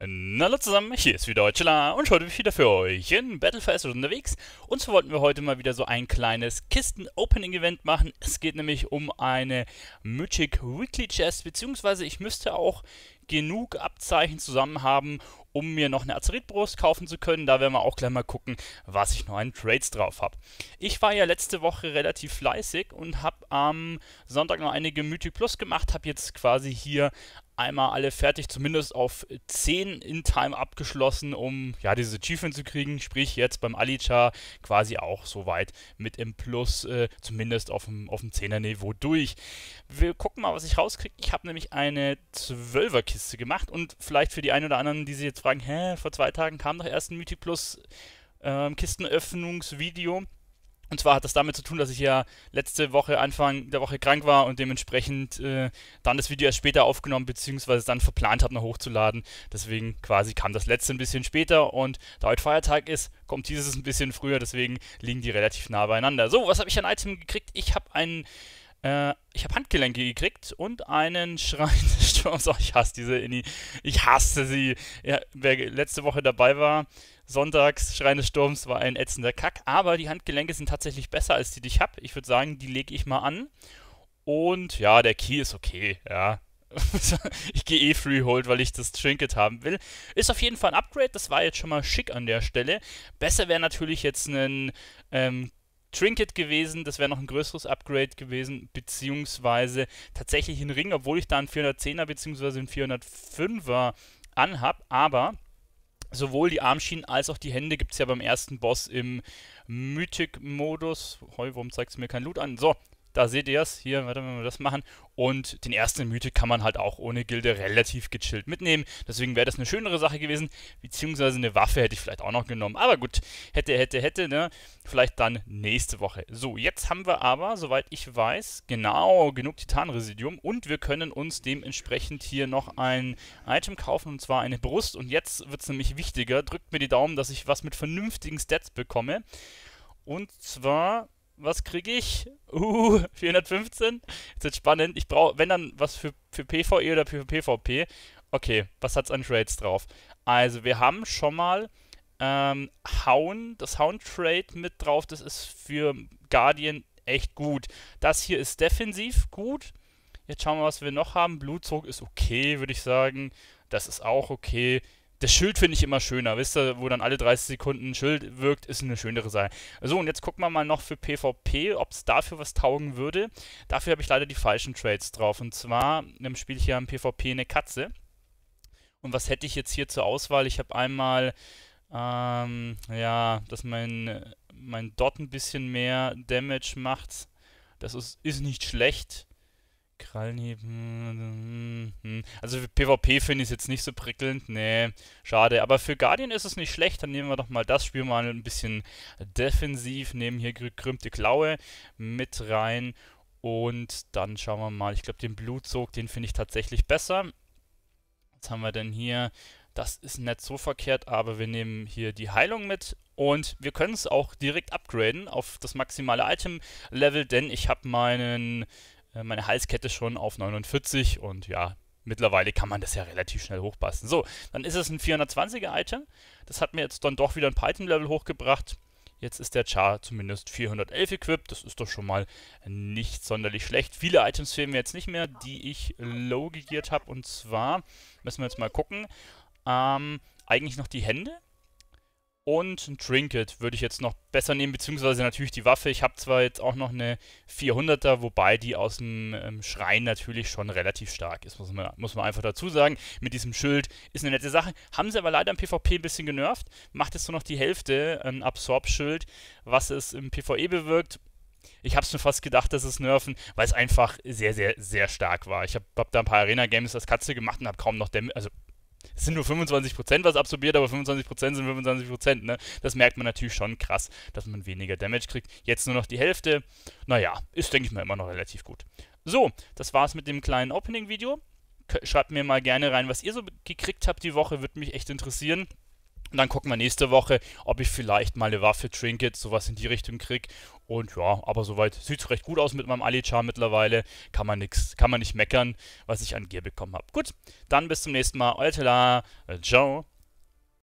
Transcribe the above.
Hallo zusammen, hier ist wieder Chilla und heute wieder für euch in Battle for Azeroth unterwegs. Und zwar wollten wir heute mal wieder so ein kleines Kisten-Opening-Event machen. Es geht nämlich um eine Mythic Weekly Chest, beziehungsweise ich müsste auch genug Abzeichen zusammen haben, um mir noch eine Azeritbrust kaufen zu können. Da werden wir auch gleich mal gucken, was ich noch an Trades drauf habe. Ich war ja letzte Woche relativ fleißig und habe am Sonntag noch einige Mythic Plus gemacht, habe jetzt quasi hier einmal alle fertig, zumindest auf 10 in Time abgeschlossen, um ja dieses Achievement zu kriegen. Sprich, jetzt beim Alicha quasi auch soweit mit im Plus, äh, zumindest auf dem, auf dem 10er-Niveau durch. Wir gucken mal, was ich rauskriege. Ich habe nämlich eine 12er-Kiste gemacht und vielleicht für die einen oder anderen, die sich jetzt fragen: Hä, vor zwei Tagen kam doch erst ein Mythic Plus. Äh, Kistenöffnungsvideo. Und zwar hat das damit zu tun, dass ich ja letzte Woche, Anfang der Woche krank war und dementsprechend äh, dann das Video erst später aufgenommen, beziehungsweise dann verplant habe, noch hochzuladen. Deswegen quasi kam das letzte ein bisschen später und da heute Feiertag ist, kommt dieses ein bisschen früher, deswegen liegen die relativ nah beieinander. So, was habe ich an Item gekriegt? Ich habe einen äh, ich habe Handgelenke gekriegt und einen Schrein des Sturms. Oh, ich hasse diese Inni. Ich hasse sie. Ja, wer letzte Woche dabei war, sonntags, Schrein des Sturms, war ein ätzender Kack. Aber die Handgelenke sind tatsächlich besser als die, die ich habe. Ich würde sagen, die lege ich mal an. Und ja, der Key ist okay. Ja, ich gehe eh Freehold, weil ich das Trinket haben will. Ist auf jeden Fall ein Upgrade, das war jetzt schon mal schick an der Stelle. Besser wäre natürlich jetzt ein ähm, Trinket gewesen, das wäre noch ein größeres Upgrade gewesen, beziehungsweise tatsächlich ein Ring, obwohl ich da einen 410er beziehungsweise einen 405er anhab, aber sowohl die Armschienen als auch die Hände gibt es ja beim ersten Boss im Mythic-Modus. Warum zeigt es mir kein Loot an. So, da seht ihr es. Hier, warte, mal, wenn wir das machen. Und den ersten Mythik kann man halt auch ohne Gilde relativ gechillt mitnehmen. Deswegen wäre das eine schönere Sache gewesen. Beziehungsweise eine Waffe hätte ich vielleicht auch noch genommen. Aber gut, hätte, hätte, hätte, ne? Vielleicht dann nächste Woche. So, jetzt haben wir aber, soweit ich weiß, genau genug Titanresidium. Und wir können uns dementsprechend hier noch ein Item kaufen. Und zwar eine Brust. Und jetzt wird es nämlich wichtiger. Drückt mir die Daumen, dass ich was mit vernünftigen Stats bekomme. Und zwar was kriege ich? Uh, 415. Ist jetzt spannend. Ich brauche, wenn dann, was für, für PvE oder für PvP. Okay, was hat's an Trades drauf? Also, wir haben schon mal ähm, Hound, das Hound-Trade mit drauf. Das ist für Guardian echt gut. Das hier ist defensiv gut. Jetzt schauen wir, was wir noch haben. Blutzug ist okay, würde ich sagen. Das ist auch okay das Schild finde ich immer schöner, wisst ihr, wo dann alle 30 Sekunden ein Schild wirkt, ist eine schönere Sache. So, und jetzt gucken wir mal noch für PvP, ob es dafür was taugen würde. Dafür habe ich leider die falschen Trades drauf. Und zwar ähm, spiele ich hier im PvP eine Katze. Und was hätte ich jetzt hier zur Auswahl? Ich habe einmal, ähm, ja, dass mein, mein Dot ein bisschen mehr Damage macht. Das ist, ist nicht schlecht. Krallenheben. Also für PvP finde ich es jetzt nicht so prickelnd. Nee, schade. Aber für Guardian ist es nicht schlecht. Dann nehmen wir doch mal das Spiel mal ein bisschen defensiv. Nehmen hier gekrümmte Klaue mit rein. Und dann schauen wir mal. Ich glaube, den Blutzug, den finde ich tatsächlich besser. Was haben wir denn hier? Das ist nicht so verkehrt, aber wir nehmen hier die Heilung mit und wir können es auch direkt upgraden auf das maximale Item-Level, denn ich habe meinen äh, meine Halskette schon auf 49 und ja, mittlerweile kann man das ja relativ schnell hochpassen. So, dann ist es ein 420er Item. Das hat mir jetzt dann doch wieder ein Python-Level hochgebracht. Jetzt ist der Char zumindest 411 equipped. Das ist doch schon mal nicht sonderlich schlecht. Viele Items fehlen mir jetzt nicht mehr, die ich low gegiert habe. Und zwar müssen wir jetzt mal gucken. Ähm, eigentlich noch die Hände und ein Trinket würde ich jetzt noch besser nehmen, beziehungsweise natürlich die Waffe. Ich habe zwar jetzt auch noch eine 400er, wobei die aus dem ähm, Schrein natürlich schon relativ stark ist, muss man, muss man einfach dazu sagen. Mit diesem Schild ist eine nette Sache. Haben sie aber leider im PvP ein bisschen genervt. Macht jetzt nur noch die Hälfte ein Absorb-Schild, was es im PvE bewirkt. Ich habe es mir fast gedacht, dass es nerven, weil es einfach sehr, sehr, sehr stark war. Ich habe hab da ein paar Arena-Games als Katze gemacht und habe kaum noch Damage, also es sind nur 25 was absorbiert, aber 25 sind 25 Ne? Das merkt man natürlich schon krass, dass man weniger Damage kriegt. Jetzt nur noch die Hälfte. Naja, ist, denke ich mal, immer noch relativ gut. So, das war's mit dem kleinen Opening-Video. Schreibt mir mal gerne rein, was ihr so gekriegt habt die Woche, würde mich echt interessieren. Und dann gucken wir nächste Woche, ob ich vielleicht mal eine Waffe, Trinket, sowas in die Richtung kriege. Und ja, aber soweit sieht es recht gut aus mit meinem Alichar mittlerweile. Kann man nix, kann man nicht meckern, was ich an Gear bekommen habe. Gut, dann bis zum nächsten Mal. Euer Tela, ciao.